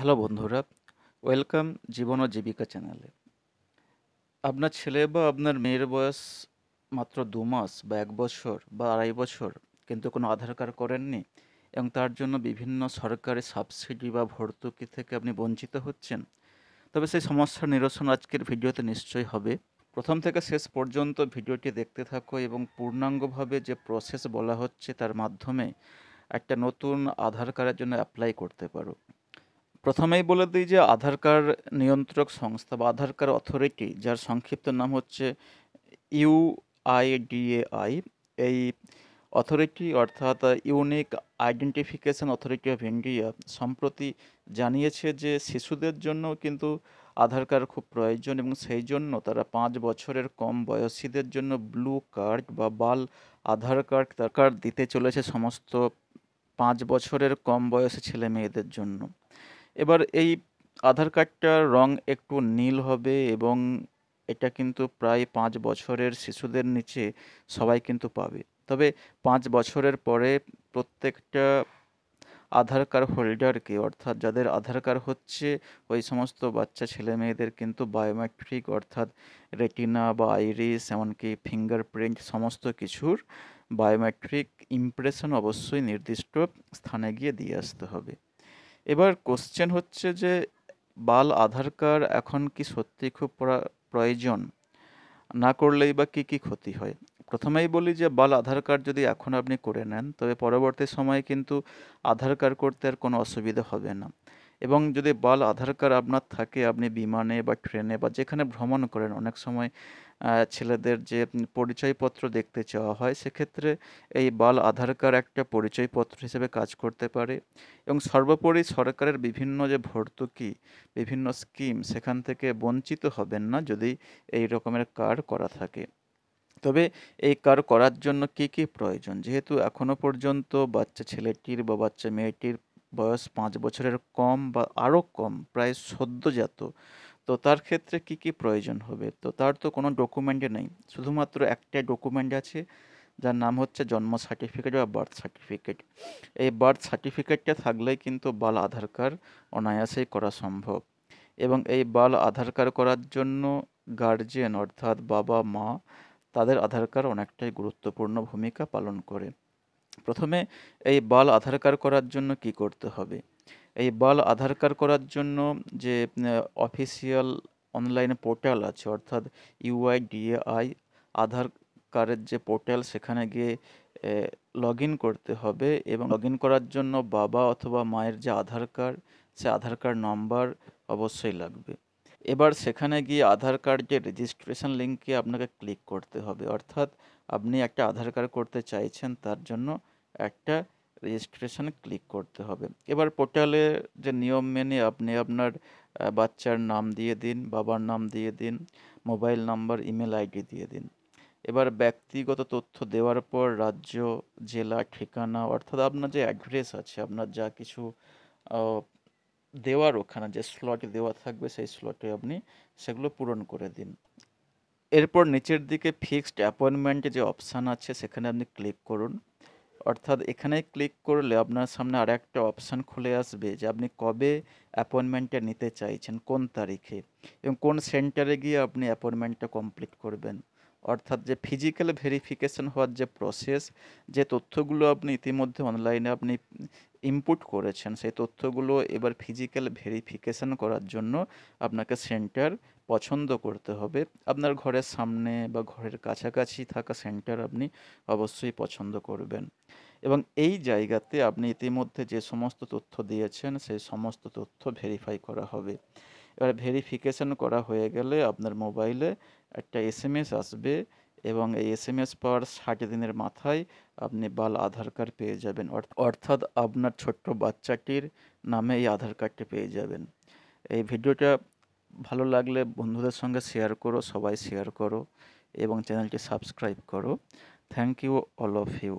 hello বন্ধুরা welcome জীবন ও জীবিকা চ্যানেলে আপনার ছেলে বা আপনার মেয়ের বয়স মাত্র দু মাস বা এক বছর বা আড়াই বছর কিন্তু কোনো আধার কার্ড করেননি এবং তার জন্য বিভিন্ন সরকারি সাবসিডি বা ভর্তুকি থেকে আপনি বঞ্চিত হচ্ছেন তবে সেই সমস্যার নিরসন আজকের ভিডিওতে নিশ্চয়ই হবে প্রথম থেকে শেষ পর্যন্ত ভিডিওটি দেখতে থাকো এবং পূর্ণাঙ্গভাবে যে প্রসেস বলা হচ্ছে তার মাধ্যমে একটা নতুন আধার কার্ডের জন্য অ্যাপ্লাই করতে পারো প্রথমেই বলে দিই যে আধার কার্ড নিয়ন্ত্রক সংস্থা বা আধার কার্ড অথরিটি যার সংক্ষিপ্ত নাম হচ্ছে ইউ আই এই অথরিটি অর্থাৎ unique identification authority of India সম্প্রতি জানিয়েছে যে শিশুদের জন্য কিন্তু আধার কার্ড খুব প্রয়োজন এবং সেই জন্য তারা পাঁচ বছরের কম বয়সীদের জন্য ব্লু কার্ড বা বাল আধার কার্ড তার কার্ড দিতে চলেছে সমস্ত পাঁচ বছরের কম বয়সী ছেলে মেয়েদের জন্য এবার এই আধার কার্ডটার রং একটু নীল হবে এবং এটা কিন্তু প্রায় পাঁচ বছরের শিশুদের নিচে সবাই কিন্তু পাবে তবে পাঁচ বছরের পরে প্রত্যেকটা আধার কার্ড হোল্ডারকে অর্থাৎ যাদের আধার কার্ড হচ্ছে ওই সমস্ত বাচ্চা ছেলে মেয়েদের কিন্তু বায়োমেট্রিক অর্থাৎ রেটিনা বা আইরিস এমনকি ফিঙ্গারপ্রিন্ট সমস্ত কিছুর বায়োমেট্রিক ইমপ্রেশন অবশ্যই নির্দিষ্ট স্থানে গিয়ে দিয়ে আসতে হবে এবার কোশ্চেন হচ্ছে যে বাল আধার কার্ড এখন কি সত্যি খুব প্রয়োজন না করলেই বা কী কী ক্ষতি হয় প্রথমেই বলি যে বাল আধার কার্ড যদি এখন আপনি করে নেন তবে পরবর্তী সময়ে কিন্তু আধার কার্ড করতে আর কোনো অসুবিধা হবে না এবং যদি বাল আধার কার্ড আপনার থাকে আপনি বিমানে বা ট্রেনে বা যেখানে ভ্রমণ করেন অনেক সময় ছেলেদের যে পরিচয়পত্র দেখতে চাওয়া হয় সেক্ষেত্রে এই বাল আধার কার্ড একটা পরিচয়পত্র হিসেবে কাজ করতে পারে এবং সর্বোপরি সরকারের বিভিন্ন যে ভর্তুকি বিভিন্ন স্কিম সেখান থেকে বঞ্চিত হবেন না যদি এই রকমের কার্ড করা থাকে তবে এই কার করার জন্য কি কি প্রয়োজন যেহেতু এখনও পর্যন্ত বাচ্চা ছেলেটির বা বাচ্চা মেয়েটির বয়স পাঁচ বছরের কম বা আরও কম প্রায় সদ্যজাত তো তার ক্ষেত্রে কি কি প্রয়োজন হবে তো তার তো কোনো ডকুমেন্ট নেই শুধুমাত্র একটাই ডকুমেন্ট আছে যার নাম হচ্ছে জন্ম সার্টিফিকেট বা বার্থ সার্টিফিকেট এই বার্থ সার্টিফিকেটটা থাকলেই কিন্তু বাল আধার কার্ড অনায়াসেই করা সম্ভব এবং এই বাল আধার কার্ড করার জন্য গার্জিয়ান অর্থাৎ বাবা মা তাদের আধার কার্ড অনেকটাই গুরুত্বপূর্ণ ভূমিকা পালন করে প্রথমে এই বাল আধার কার্ড করার জন্য কি করতে হবে এই বল আধার কার্ড করার জন্য যে অফিসিয়াল অনলাইনে পোর্টাল আছে অর্থাৎ ডিএআই আধার কার্ডের যে পোর্টাল সেখানে গিয়ে লগ করতে হবে এবং লগ করার জন্য বাবা অথবা মায়ের যে আধার কার্ড সে আধার কার্ড নম্বর অবশ্যই লাগবে এবার সেখানে গিয়ে আধার কার্ড যে রেজিস্ট্রেশন লিঙ্কে আপনাকে ক্লিক করতে হবে অর্থাৎ আপনি একটা আধার কার্ড করতে চাইছেন তার জন্য একটা রেজিস্ট্রেশন ক্লিক করতে হবে এবার পোর্টালে যে নিয়ম মেনে আপনি আপনার বাচ্চার নাম দিয়ে দিন বাবার নাম দিয়ে দিন মোবাইল নাম্বার ইমেল আইডি দিয়ে দিন এবার ব্যক্তিগত তথ্য দেওয়ার পর রাজ্য জেলা ঠিকানা অর্থাৎ আপনার যে অ্যাড্রেস আছে আপনার যা কিছু দেওয়ার ওখানে যে স্লট দেওয়া থাকবে সেই স্লটে আপনি সেগুলো পূরণ করে দিন এরপর নিচের দিকে ফিক্সড অ্যাপয়েন্টমেন্টে যে অপশান আছে সেখানে আপনি ক্লিক করুন অর্থাৎ এখানে ক্লিক করলে আপনার সামনে আর একটা অপশান খুলে আসবে যে আপনি কবে অ্যাপয়েন্টমেন্টটা নিতে চাইছেন কোন তারিখে এবং কোন সেন্টারে গিয়ে আপনি অ্যাপয়েন্টমেন্টটা কমপ্লিট করবেন অর্থাৎ যে ফিজিক্যাল ভেরিফিকেশন হওয়ার যে প্রসেস যে তথ্যগুলো আপনি ইতিমধ্যে অনলাইনে আপনি ইনপুট করেছেন সেই তথ্যগুলো এবার ফিজিক্যাল ভেরিফিকেশান করার জন্য আপনাকে সেন্টার পছন্দ করতে হবে আপনার ঘরের সামনে বা ঘরের কাছাকাছি থাকা সেন্টার আপনি অবশ্যই পছন্দ করবেন এবং এই জায়গাতে আপনি ইতিমধ্যে যে সমস্ত তথ্য দিয়েছেন সেই সমস্ত তথ্য ভেরিফাই করা হবে এবার ভেরিফিকেশান করা হয়ে গেলে আপনার মোবাইলে একটা এসএমএস আসবে এবং এই এস এম এস পাওয়ার ষাট দিনের মাথায় আপনি বাল আধার কার্ড পেয়ে যাবেন অর্থাৎ আপনার ছোট্ট বাচ্চাটির নামে এই আধার কার্ডটি পেয়ে যাবেন এই ভিডিওটা ভালো লাগলে বন্ধুদের সঙ্গে শেয়ার করো সবাই শেয়ার করো এবং চ্যানেলটি সাবস্ক্রাইব করো thank you all of you